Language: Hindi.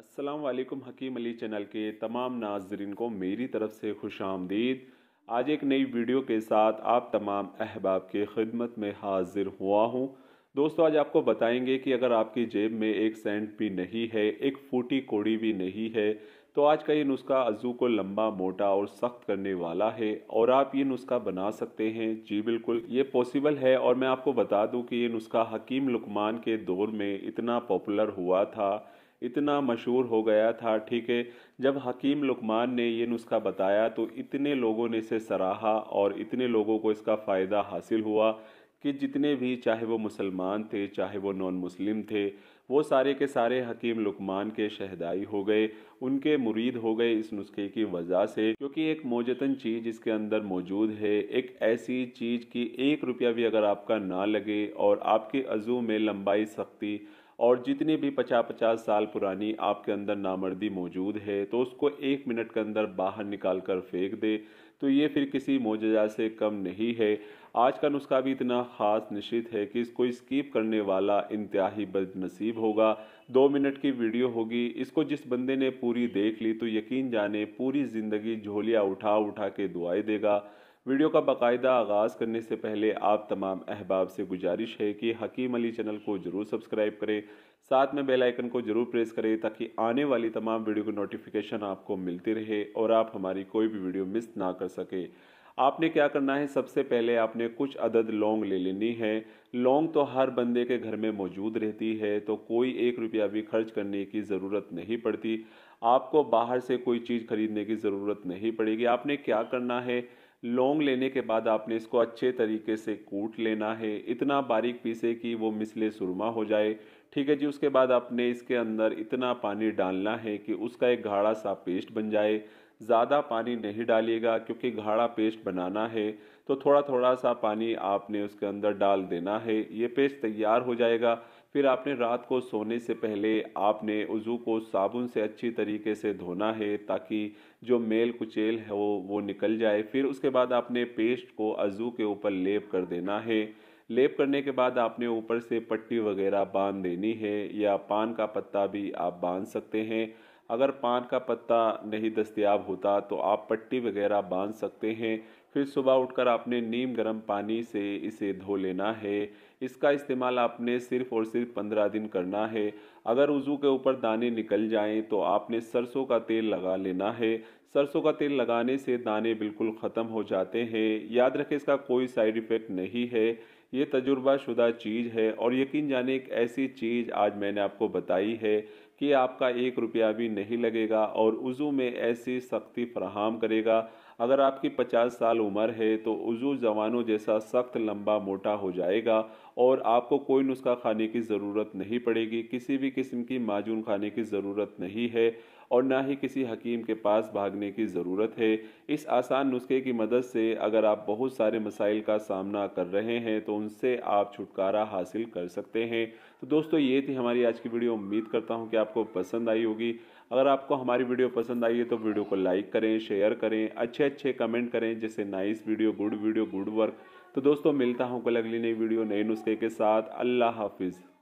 असलम हकीम अली चैनल के तमाम नाजरन को मेरी तरफ़ से खुश आमदीद आज एक नई वीडियो के साथ आप तमाम अहबाब के ख़िदमत में हाजिर हुआ हूँ दोस्तों आज आपको बताएंगे कि अगर आपकी जेब में एक सेंट भी नहीं है एक फूटी कोड़ी भी नहीं है तो आज का ये नुस्खा अज़ू को लंबा मोटा और सख्त करने वाला है और आप ये नुस्खा बना सकते हैं जी बिल्कुल ये पॉसिबल है और मैं आपको बता दूं कि ये नुस्खा हकीम लुकमान के दौर में इतना पॉपुलर हुआ था इतना मशहूर हो गया था ठीक है जब हकीम लुकमान ने ये नुस्खा बताया तो इतने लोगों ने इसे सराहा और इतने लोगों को इसका फ़ायदा हासिल हुआ कि जितने भी चाहे वो मुसलमान थे चाहे वो नॉन मुस्लिम थे वो सारे के सारे हकीम लुकमान के शहदाई हो गए उनके मुरीद हो गए इस नुस्खे की वजह से क्योंकि एक मोजतन चीज़ इसके अंदर मौजूद है एक ऐसी चीज़ की एक रुपया भी अगर आपका ना लगे और आपके अज़ू में लंबाई सख्ती और जितने भी पचास पचास साल पुरानी आपके अंदर नामर्दी मौजूद है तो उसको एक मिनट के अंदर बाहर निकाल कर फेंक दे तो ये फिर किसी मोजा से कम नहीं है आज का नुस्खा भी इतना ख़ास निश्चित है कि इसको स्कीप करने वाला इंतहाई बदनसीब होगा दो मिनट की वीडियो होगी इसको जिस बंदे ने पूरी देख ली तो यकीन जाने पूरी ज़िंदगी झोलिया उठा उठा के दुआएं देगा वीडियो का बाकायदा आगाज़ करने से पहले आप तमाम अहबाब से गुजारिश है कि हकीम अली चैनल को ज़रूर सब्सक्राइब करें साथ में बेल आइकन को ज़रूर प्रेस करें ताकि आने वाली तमाम वीडियो की नोटिफिकेशन आपको मिलती रहे और आप हमारी कोई भी वीडियो मिस ना कर सकें आपने क्या करना है सबसे पहले आपने कुछ अदद लौंग ले लेनी है लौंग तो हर बंदे के घर में मौजूद रहती है तो कोई एक रुपया भी खर्च करने की ज़रूरत नहीं पड़ती आपको बाहर से कोई चीज़ खरीदने की ज़रूरत नहीं पड़ेगी आपने क्या करना है लौंग लेने के बाद आपने इसको अच्छे तरीके से कूट लेना है इतना बारीक पीसे कि वो मिसले सुरमा हो जाए ठीक है जी उसके बाद आपने इसके अंदर इतना पानी डालना है कि उसका एक गाढ़ा सा पेस्ट बन जाए ज़्यादा पानी नहीं डालिएगा क्योंकि गाढ़ा पेस्ट बनाना है तो थोड़ा थोड़ा सा पानी आपने उसके अंदर डाल देना है ये पेस्ट तैयार हो जाएगा फिर आपने रात को सोने से पहले आपने वज़ू को साबुन से अच्छी तरीके से धोना है ताकि जो मेल कुचेल है वो वो निकल जाए फिर उसके बाद आपने पेस्ट को अज़ू के ऊपर लेप कर देना है लेप करने के बाद आपने ऊपर से पट्टी वगैरह बांध देनी है या पान का पत्ता भी आप बांध सकते हैं अगर पान का पत्ता नहीं दस्तियाब होता तो आप पट्टी वगैरह बांध सकते हैं फिर सुबह उठकर आपने नीम गर्म पानी से इसे धो लेना है इसका इस्तेमाल आपने सिर्फ और सिर्फ पंद्रह दिन करना है अगर वज़ू के ऊपर दाने निकल जाएं तो आपने सरसों का तेल लगा लेना है सरसों का तेल लगाने से दाने बिल्कुल ख़त्म हो जाते हैं याद रखें इसका कोई साइड इफ़ेक्ट नहीं है ये तजुर्बा शुदा चीज़ है और यकीन जाने एक ऐसी चीज़ आज मैंने आपको बताई है कि आपका एक रुपया भी नहीं लगेगा और उज़ू में ऐसी सख्ती फ्राहम करेगा अगर आपकी 50 साल उम्र है तो उज़ू जवानों जैसा सख्त लंबा मोटा हो जाएगा और आपको कोई नुस्खा खाने की ज़रूरत नहीं पड़ेगी किसी भी किस्म की माजून खाने की ज़रूरत नहीं है और ना ही किसी हकीम के पास भागने की ज़रूरत है इस आसान नुस्खे की मदद से अगर आप बहुत सारे मसाइल का सामना कर रहे हैं तो उनसे आप छुटकारा हासिल कर सकते हैं तो दोस्तों ये थी हमारी आज की वीडियो उम्मीद करता हूँ कि आपको पसंद आई होगी अगर आपको हमारी वीडियो पसंद आई है तो वीडियो को लाइक करें शेयर करें अच्छे अच्छे कमेंट करें जैसे nice video good video good work तो दोस्तों मिलता हूँ कल अगली नई वीडियो नए नुस्खे के साथ अल्लाह हाफिज़